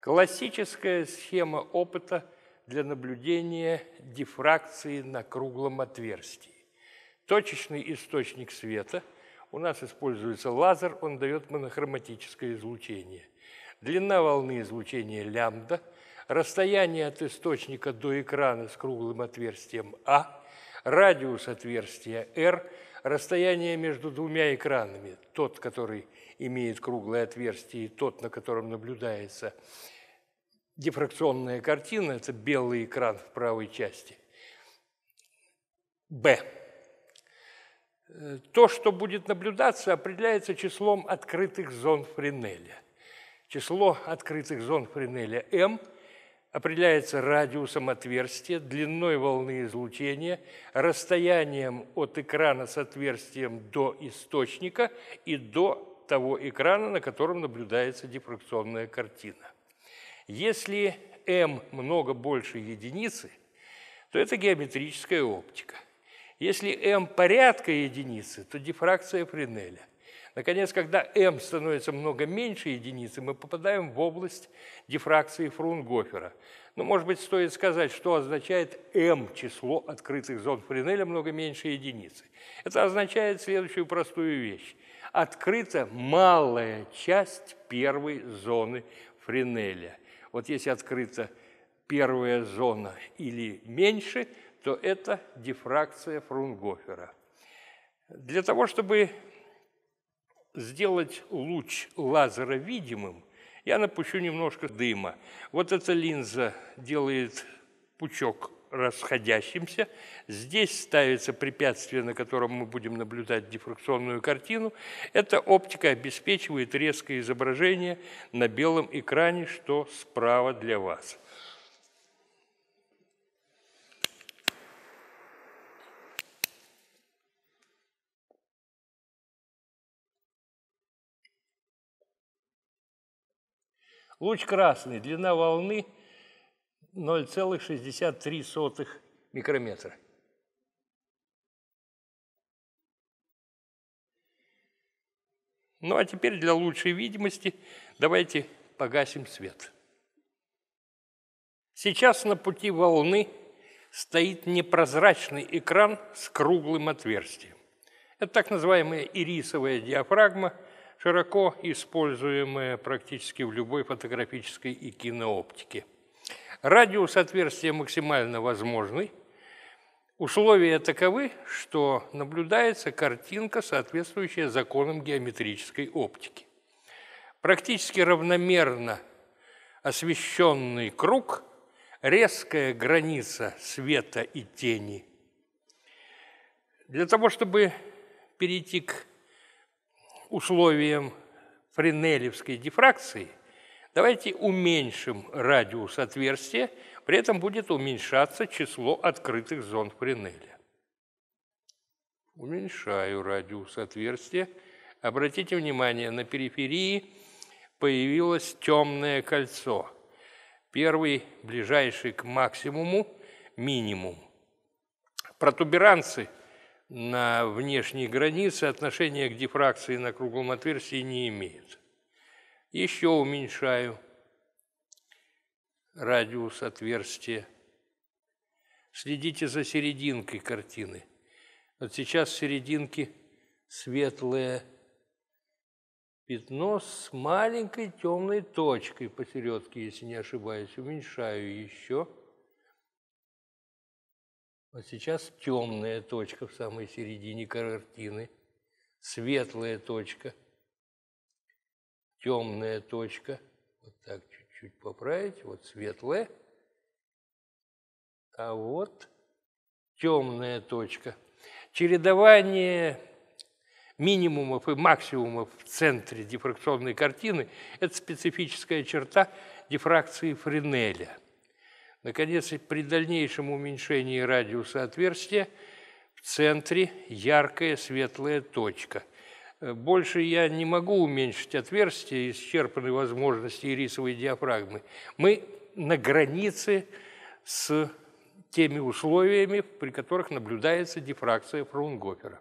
Классическая схема опыта для наблюдения дифракции на круглом отверстии. Точечный источник света. У нас используется лазер, он дает монохроматическое излучение. Длина волны излучения лямбда. Расстояние от источника до экрана с круглым отверстием А. Радиус отверстия R. Расстояние между двумя экранами, тот, который имеет круглое отверстие, и тот, на котором наблюдается дифракционная картина, это белый экран в правой части. Б. То, что будет наблюдаться, определяется числом открытых зон Френеля. Число открытых зон Френеля М – определяется радиусом отверстия, длиной волны излучения, расстоянием от экрана с отверстием до источника и до того экрана, на котором наблюдается дифракционная картина. Если m много больше единицы, то это геометрическая оптика. Если m порядка единицы, то дифракция Френеля – Наконец, когда m становится много меньше единицы, мы попадаем в область дифракции Фрунгофера. Но, ну, может быть, стоит сказать, что означает m число открытых зон Френеля много меньше единицы. Это означает следующую простую вещь. Открыта малая часть первой зоны Френеля. Вот если открыта первая зона или меньше, то это дифракция Фрунгофера. Для того, чтобы сделать луч лазера видимым, я напущу немножко дыма. Вот эта линза делает пучок расходящимся. Здесь ставится препятствие, на котором мы будем наблюдать дифракционную картину. Эта оптика обеспечивает резкое изображение на белом экране, что справа для вас. Луч красный, длина волны 0,63 микрометра. Ну а теперь для лучшей видимости давайте погасим свет. Сейчас на пути волны стоит непрозрачный экран с круглым отверстием. Это так называемая ирисовая диафрагма – широко используемое практически в любой фотографической и кинооптике. Радиус отверстия максимально возможный. Условия таковы, что наблюдается картинка, соответствующая законам геометрической оптики. Практически равномерно освещенный круг – резкая граница света и тени. Для того, чтобы перейти к условием френелевской дифракции давайте уменьшим радиус отверстия, при этом будет уменьшаться число открытых зон Френеля. Уменьшаю радиус отверстия. Обратите внимание, на периферии появилось темное кольцо. Первый, ближайший к максимуму, минимум. Протуберанцы – на внешней границе отношения к дифракции на круглом отверстии не имеет. Еще уменьшаю радиус отверстия. Следите за серединкой картины. Вот сейчас в серединке светлое пятно с маленькой темной точкой посередке, если не ошибаюсь. Уменьшаю еще. Вот сейчас темная точка в самой середине картины, светлая точка, темная точка. Вот так чуть-чуть поправить. Вот светлая. А вот темная точка. Чередование минимумов и максимумов в центре дифракционной картины – это специфическая черта дифракции Френеля – Наконец, при дальнейшем уменьшении радиуса отверстия в центре яркая светлая точка. Э, больше я не могу уменьшить отверстие, исчерпаны возможности ирисовой диафрагмы. Мы на границе с теми условиями, при которых наблюдается дифракция Фраунгофера.